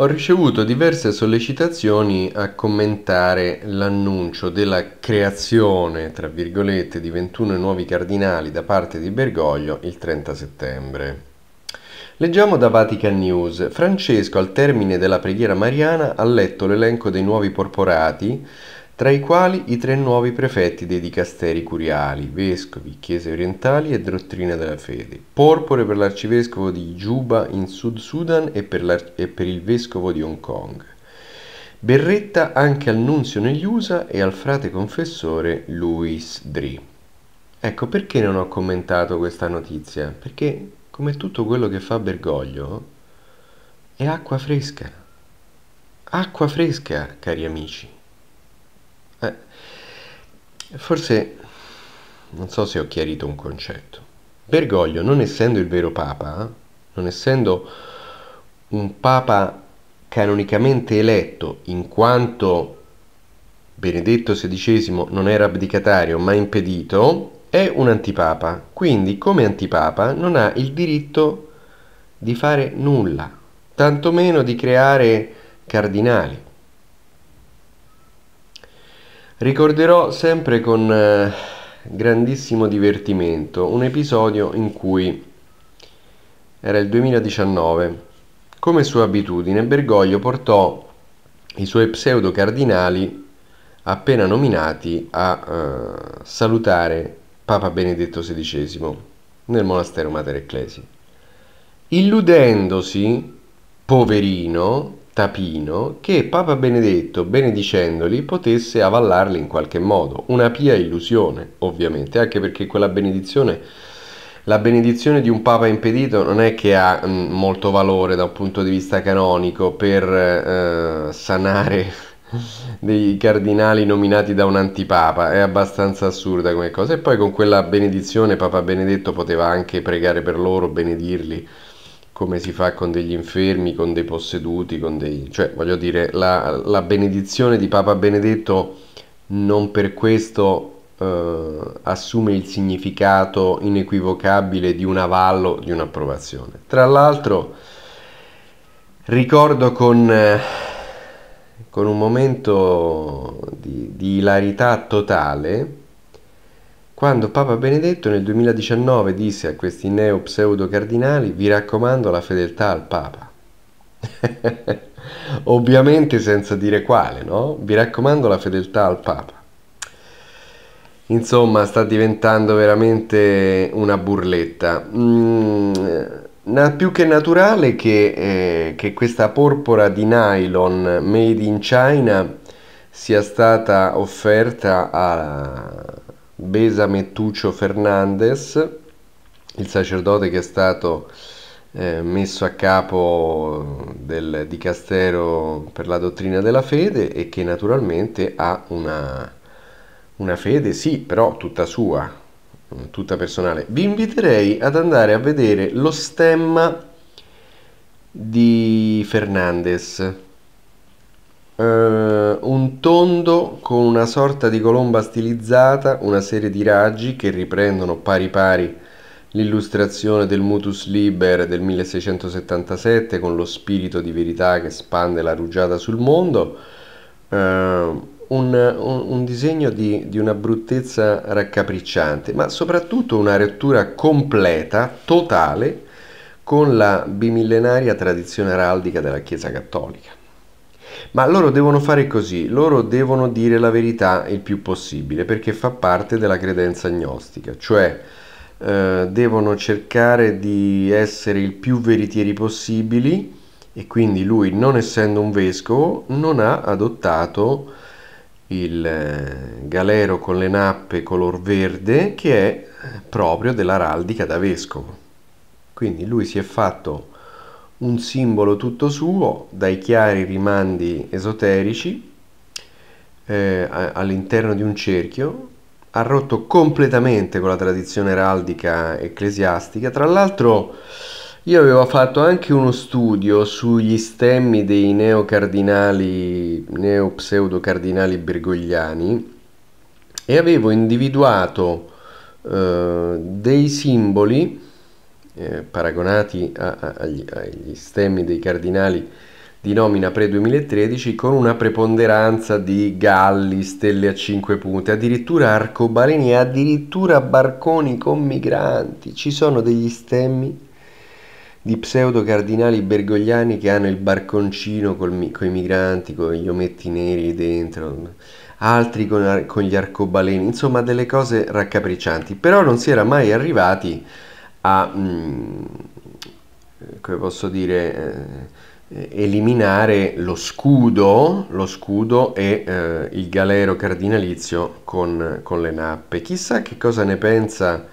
Ho ricevuto diverse sollecitazioni a commentare l'annuncio della creazione, tra virgolette, di 21 nuovi cardinali da parte di Bergoglio il 30 settembre. Leggiamo da Vatican News. Francesco, al termine della preghiera mariana, ha letto l'elenco dei nuovi porporati tra i quali i tre nuovi prefetti dei dicasteri curiali, vescovi, chiese orientali e dottrina della fede, porpore per l'arcivescovo di Juba in Sud Sudan e per, e per il vescovo di Hong Kong, berretta anche al nunzio negli USA e al frate confessore Louis Dri. Ecco perché non ho commentato questa notizia, perché come tutto quello che fa Bergoglio è acqua fresca. Acqua fresca, cari amici. Eh, forse non so se ho chiarito un concetto. Bergoglio, non essendo il vero Papa, non essendo un Papa canonicamente eletto, in quanto Benedetto XVI non era abdicatario ma impedito, è un antipapa, quindi come antipapa non ha il diritto di fare nulla, tantomeno di creare cardinali. Ricorderò sempre con eh, grandissimo divertimento un episodio in cui era il 2019. Come sua abitudine, Bergoglio portò i suoi pseudo cardinali appena nominati a eh, salutare Papa Benedetto XVI nel monastero Mater Ecclesi, illudendosi, poverino, Tapino che Papa Benedetto, benedicendoli, potesse avallarli in qualche modo. Una pia illusione, ovviamente, anche perché quella benedizione, la benedizione di un Papa impedito non è che ha mh, mm, molto valore da un punto di vista canonico per eh, sanare dei cardinali nominati da un antipapa, è abbastanza assurda come cosa. E poi con quella benedizione Papa Benedetto poteva anche pregare per loro, benedirli come si fa con degli infermi, con dei posseduti, con dei... cioè voglio dire, la, la benedizione di Papa Benedetto non per questo eh, assume il significato inequivocabile di un avallo, di un'approvazione. Tra l'altro ricordo con, con un momento di, di ilarità totale quando Papa Benedetto nel 2019 disse a questi neo-pseudo-cardinali vi raccomando la fedeltà al Papa. Ovviamente senza dire quale, no? Vi raccomando la fedeltà al Papa. Insomma, sta diventando veramente una burletta. Mm, più che naturale che, eh, che questa porpora di nylon made in China sia stata offerta a Besa Mettuccio Fernandez, il sacerdote che è stato eh, messo a capo del dicastero per la dottrina della fede e che naturalmente ha una, una fede, sì, però tutta sua, tutta personale. Vi inviterei ad andare a vedere lo stemma di Fernandez. Uh, eh, un tondo con una sorta di colomba stilizzata, una serie di raggi che riprendono pari pari l'illustrazione del Mutus Liber del 1677 con lo spirito di verità che spande la rugiada sul mondo, eh, un, un, un, disegno di, di una bruttezza raccapricciante, ma soprattutto una rottura completa, totale, con la bimillenaria tradizione araldica della Chiesa Cattolica. Ma loro devono fare così, loro devono dire la verità il più possibile, perché fa parte della credenza agnostica, cioè eh, devono cercare di essere il più veritieri possibili e quindi lui, non essendo un vescovo, non ha adottato il eh, galero con le nappe color verde che è proprio dell'araldica da vescovo. Quindi lui si è fatto un simbolo tutto suo dai chiari rimandi esoterici eh, all'interno di un cerchio ha rotto completamente con la tradizione eraldica ecclesiastica tra l'altro io avevo fatto anche uno studio sugli stemmi dei neocardinali neopseudocardinali bergogliani e avevo individuato eh, dei simboli eh, paragonati a, a, agli, agli stemmi dei cardinali di nomina pre-2013 con una preponderanza di galli, stelle a 5 punte, addirittura arcobaleni e addirittura barconi con migranti. Ci sono degli stemmi di pseudo cardinali bergogliani che hanno il barconcino con i migranti, con gli ometti neri dentro, altri con, con gli arcobaleni, insomma delle cose raccapriccianti. Però non si era mai arrivati a, mm, come posso dire, eh, eliminare lo scudo, lo scudo e eh, il galero cardinalizio con, con, le nappe. Chissà che cosa ne pensa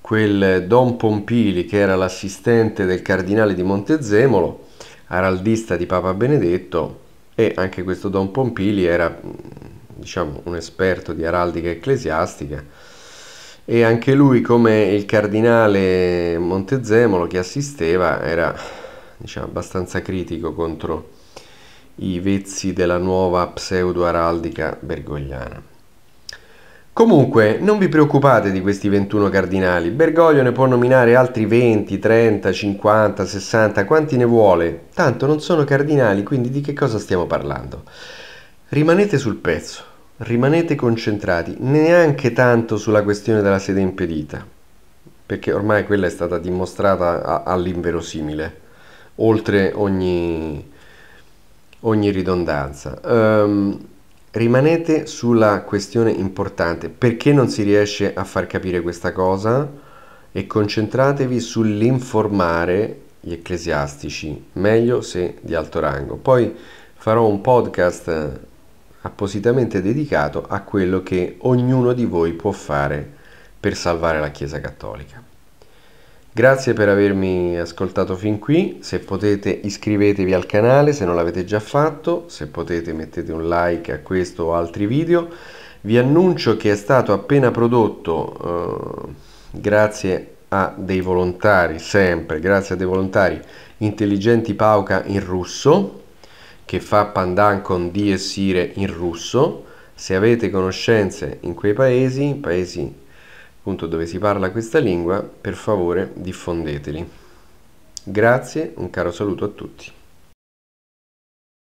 quel Don Pompili che era l'assistente del cardinale di Montezemolo, araldista di Papa Benedetto e anche questo Don Pompili era mm, diciamo un esperto di araldica ecclesiastica e anche lui come il cardinale Montezemolo che assisteva era diciamo, abbastanza critico contro i vezzi della nuova pseudo-araldica bergogliana. Comunque, non vi preoccupate di questi 21 cardinali, Bergoglio ne può nominare altri 20, 30, 50, 60, quanti ne vuole, tanto non sono cardinali, quindi di che cosa stiamo parlando? Rimanete sul pezzo rimanete concentrati neanche tanto sulla questione della sede impedita, perché ormai quella è stata dimostrata all'inverosimile, oltre ogni, ogni ridondanza. Um, rimanete sulla questione importante, perché non si riesce a far capire questa cosa? E concentratevi sull'informare gli ecclesiastici, meglio se di alto rango. Poi farò un podcast appositamente dedicato a quello che ognuno di voi può fare per salvare la Chiesa Cattolica. Grazie per avermi ascoltato fin qui, se potete iscrivetevi al canale se non l'avete già fatto, se potete mettete un like a questo o altri video. Vi annuncio che è stato appena prodotto, eh, grazie a dei volontari, sempre, grazie a dei volontari, Intelligenti Pauca in russo, che fa pandan con di e sire in russo. Se avete conoscenze in quei paesi, paesi appunto dove si parla questa lingua, per favore diffondeteli. Grazie, un caro saluto a tutti.